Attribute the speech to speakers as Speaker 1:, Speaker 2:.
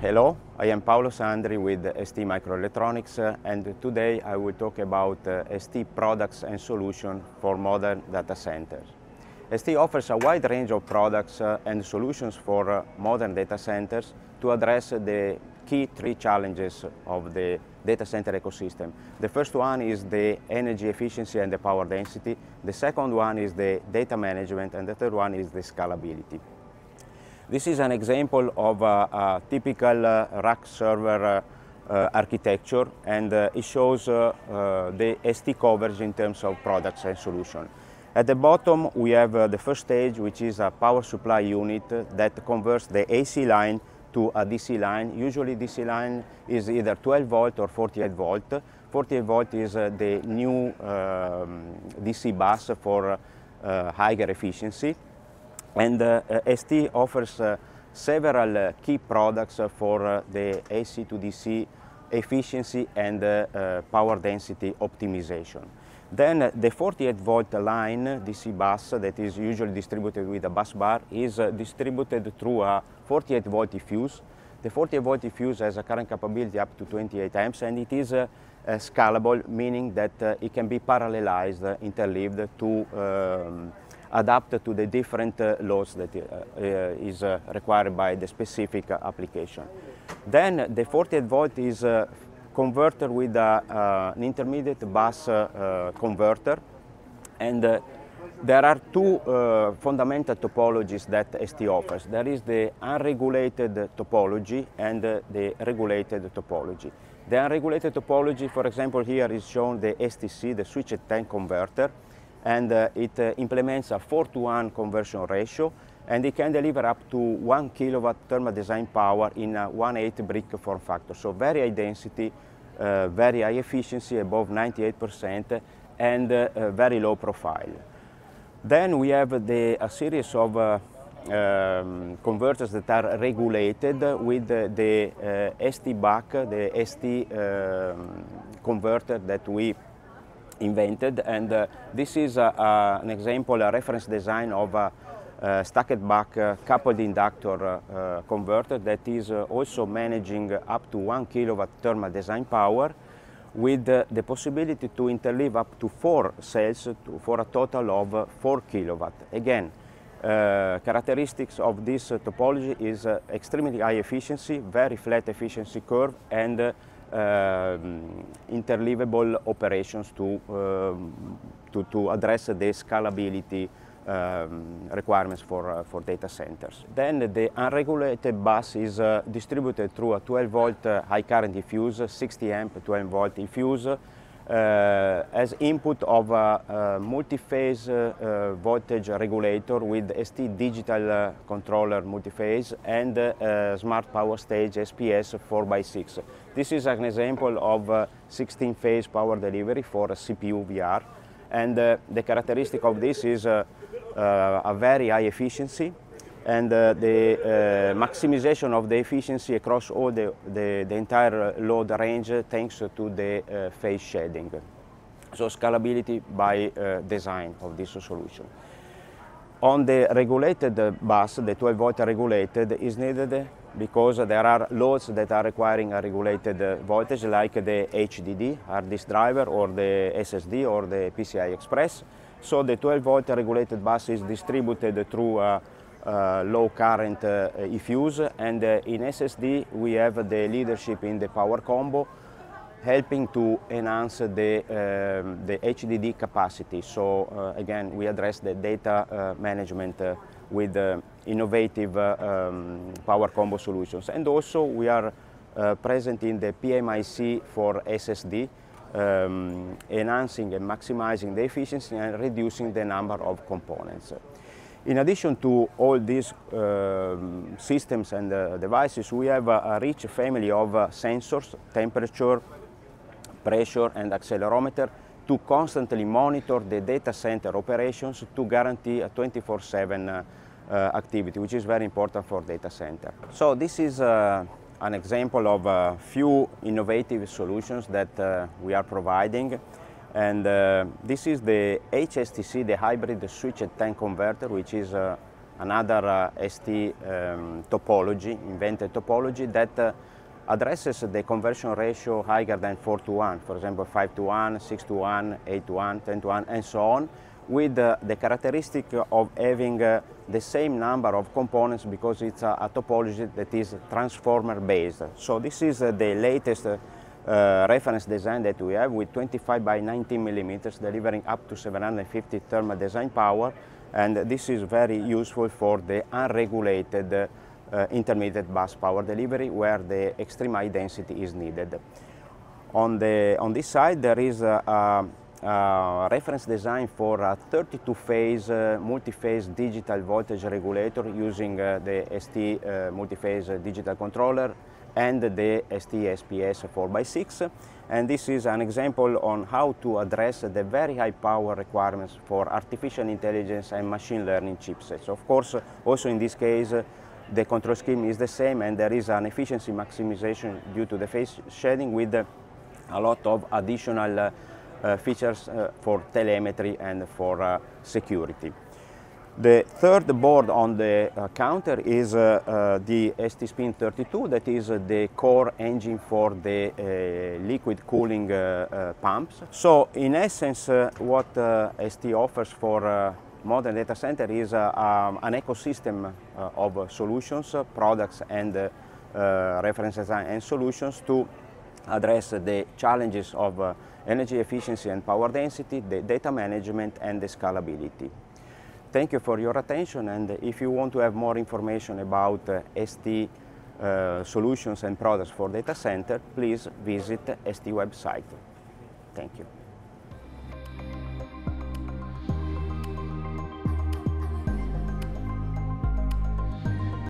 Speaker 1: Hello, I am Paolo Sandri with ST Microelectronics and today I will talk about uh, ST products and solutions for modern data centers. ST offers a wide range of products uh, and solutions for uh, modern data centers to address the key three challenges of the data center ecosystem. The first one is the energy efficiency and the power density, the second one is the data management and the third one is the scalability. This is an example of a, a typical uh, rack server uh, uh, architecture and it shows the ST coverage in terms of products and solutions. At the bottom, we have uh, the first stage, which is a power supply unit that converts the AC line to a DC line. Usually DC line is either 12 volt or 48 volt. 48 volt is uh, the new um, DC bus for uh, higher efficiency. And uh, uh, ST offers uh, several key products for the AC to DC efficiency and power density optimization. Then the 48 volt line DC bus that is usually distributed with a bus bar is distributed through a 48 volt fuse. The 48 volt fuse has a current capability up to 28 amps and it is scalable, meaning that it can be parallelized, interleaved to um, adapt to the different uh, laws that uh, uh, is required by the specific application. Then the 48 volt is converter with an intermediate bus converter and there are two uh, fundamental topologies that ST offers. There is the unregulated topology and uh, the regulated topology. The unregulated topology, for example, here is shown the STC, the switched tank converter, and uh, it uh, implements a 4 to 1 conversion ratio and it can deliver up to 1 kilowatt thermal design power in a uh, 1.8 brick form factor. So very high density, uh, very high efficiency, above 98%, and uh, uh, very low profile. Then we have the, a series of um, converters that are regulated with the ST-BAC, the ST um, converter that we invented. And uh, this is uh, an example, a reference design of a stacked back uh, coupled inductor uh, uh, converter that is also managing up to one kilowatt thermal design power with the possibility to interleave up to four cells to, for a total of four kilowatt. Again, uh, characteristics of this uh, topology is uh, extremely high efficiency, very flat efficiency curve, and Ehm, interleavable operations to, ehm, to, to, address the scalability um, requirements for, uh, for data centers. Then the unregulated bus is uh, distributed through a 12 volt uh, high current diffuse, 60 amp 12 volt diffuse, uh, as input of a, a multi-phase uh, uh, voltage regulator with ST digital controller multi-phase and smart power stage SPS 4x6. This is an example of 16-phase power delivery for a CPU VR and the characteristic of this is a very high efficiency and uh, the uh, maximization of the efficiency across all the, the, the entire load range thanks to the uh, phase shading. So scalability by design of this solution. On the regulated bus, the 12 volt regulated is needed because there are loads that are requiring a regulated voltage like the HDD hard disk driver or the SSD or the PCI Express. So the 12 volt regulated bus is distributed through a uh, low current uh, effuse, and uh, in SSD we have the leadership in the power combo helping to enhance the, um, the HDD capacity. So uh, again, we address the data uh, management uh, with innovative um, Power Combo solutions. And also we are present in the PMIC for SSD, um, enhancing and maximizing the efficiency and reducing the number of components. In addition to all these uh, systems and uh, devices, we have a, a rich family of uh, sensors, temperature, pressure and accelerometer to constantly monitor the data center operations to guarantee a 24-7 uh, uh, activity, which is very important for data center. So this is uh, an example of a few innovative solutions that we are providing. And uh, this is the HSTC, the hybrid switched tank converter, which is uh, another uh, ST um, topology, invented topology that uh, addresses the conversion ratio higher than 4 to 1, for example 5 to 1, 6 to 1, 8 to 1, 10 to 1, and so on, with uh, the characteristic of having uh, the same number of components because it's a topology that is transformer based. So this is the latest uh, reference design that we have with 25 by 19 millimeters delivering up to 750 thermal design power and this is very useful for the unregulated uh, intermediate bus power delivery where the extreme high density is needed. On, the, on this side there is a, a reference design for a 32 phase uh, multi-phase digital voltage regulator using uh, the ST uh, multi-phase uh, digital controller and the STSPS 4x6. And this is an example on how to address the very high power requirements for artificial intelligence and machine learning chipsets. Of course, also in this case, the control scheme is the same and there is an efficiency maximization due to the phase shading with a lot of additional uh, uh, features uh, for telemetry and for uh, security. The third board on the uh, counter is uh, uh, the ST Spin 32, that is uh, the core engine for the uh, liquid cooling uh, pumps. So, in essence, what ST offers for modern data center is um, an ecosystem of solutions, products, and references and solutions to address the challenges of energy efficiency and power density, the data management, and the scalability. Thank you for your attention and if you want to have more information about uh, ST uh, solutions and products for data center, please visit ST website. Thank you.